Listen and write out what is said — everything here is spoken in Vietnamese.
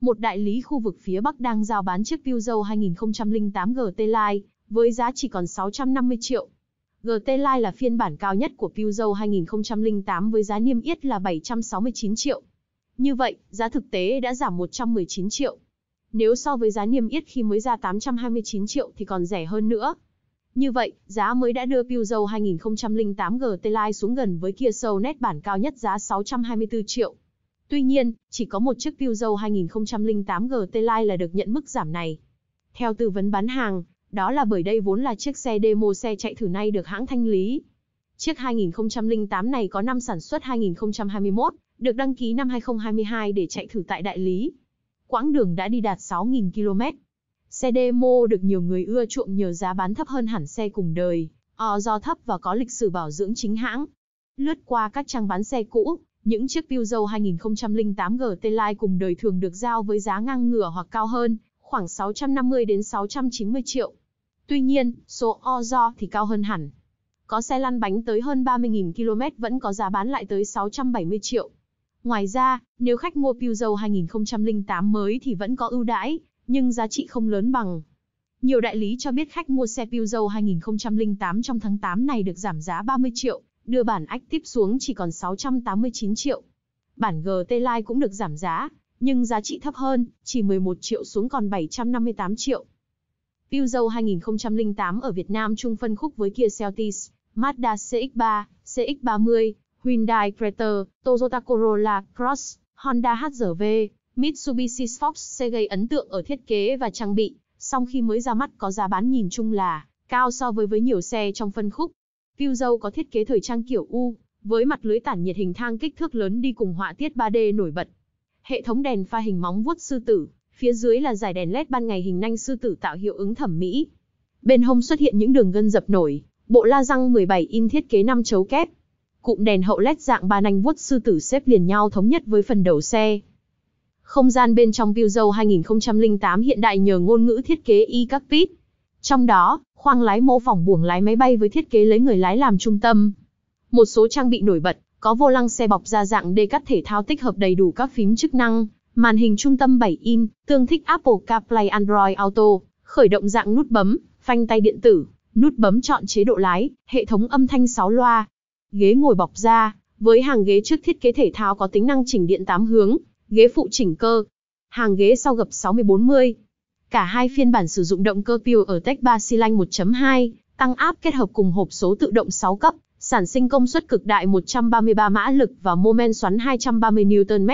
một đại lý khu vực phía Bắc đang giao bán chiếc Peugeot 2008 GT Line, với giá chỉ còn 650 triệu. GT Line là phiên bản cao nhất của Peugeot 2008 với giá niêm yết là 769 triệu. Như vậy, giá thực tế đã giảm 119 triệu. Nếu so với giá niêm yết khi mới ra 829 triệu thì còn rẻ hơn nữa. Như vậy, giá mới đã đưa Peugeot 2008 GT Line xuống gần với Kia Soul bản cao nhất giá 624 triệu. Tuy nhiên, chỉ có một chiếc Viewzow 2008 GT Line là được nhận mức giảm này. Theo tư vấn bán hàng, đó là bởi đây vốn là chiếc xe demo xe chạy thử nay được hãng thanh lý. Chiếc 2008 này có năm sản xuất 2021, được đăng ký năm 2022 để chạy thử tại đại lý. Quãng đường đã đi đạt 6.000 km. Xe demo được nhiều người ưa chuộng nhờ giá bán thấp hơn hẳn xe cùng đời, o do thấp và có lịch sử bảo dưỡng chính hãng. Lướt qua các trang bán xe cũ, những chiếc Peugeot 2008 GT Line cùng đời thường được giao với giá ngang ngửa hoặc cao hơn, khoảng 650 đến 690 triệu. Tuy nhiên, số Ozo thì cao hơn hẳn. Có xe lăn bánh tới hơn 30.000 km vẫn có giá bán lại tới 670 triệu. Ngoài ra, nếu khách mua Peugeot 2008 mới thì vẫn có ưu đãi, nhưng giá trị không lớn bằng. Nhiều đại lý cho biết khách mua xe Peugeot 2008 trong tháng 8 này được giảm giá 30 triệu, đưa bản ách tiếp xuống chỉ còn 689 triệu. Bản GT Line cũng được giảm giá, nhưng giá trị thấp hơn, chỉ 11 triệu xuống còn 758 triệu. Peugeot 2008 ở Việt Nam chung phân khúc với Kia Celtis, Mazda CX-3, CX-30, Hyundai Creta, Toyota Corolla Cross, Honda HRV, Mitsubishi Fox sẽ gây ấn tượng ở thiết kế và trang bị, song khi mới ra mắt có giá bán nhìn chung là cao so với với nhiều xe trong phân khúc. Piu dâu có thiết kế thời trang kiểu U, với mặt lưới tản nhiệt hình thang kích thước lớn đi cùng họa tiết 3D nổi bật. Hệ thống đèn pha hình móng vuốt sư tử, phía dưới là dải đèn led ban ngày hình nanh sư tử tạo hiệu ứng thẩm mỹ. Bên hông xuất hiện những đường gân dập nổi, bộ la răng 17 in thiết kế 5 chấu kép. Cụm đèn hậu led dạng ba nanh vuốt sư tử xếp liền nhau thống nhất với phần đầu xe. Không gian bên trong Viu Dâu 2008 hiện đại nhờ ngôn ngữ thiết kế e-cockpit. Trong đó, khoang lái mô phỏng buồng lái máy bay với thiết kế lấy người lái làm trung tâm. Một số trang bị nổi bật, có vô lăng xe bọc ra dạng đê cắt thể thao tích hợp đầy đủ các phím chức năng, màn hình trung tâm 7 in, tương thích Apple CarPlay Android Auto, khởi động dạng nút bấm, phanh tay điện tử, nút bấm chọn chế độ lái, hệ thống âm thanh 6 loa. Ghế ngồi bọc da, với hàng ghế trước thiết kế thể thao có tính năng chỉnh điện 8 hướng, ghế phụ chỉnh cơ. Hàng ghế sau gập 640 Cả hai phiên bản sử dụng động cơ Pure ở Tech 3 xi lanh 1.2, tăng áp kết hợp cùng hộp số tự động 6 cấp, sản sinh công suất cực đại 133 mã lực và mô men xoắn 230 Nm,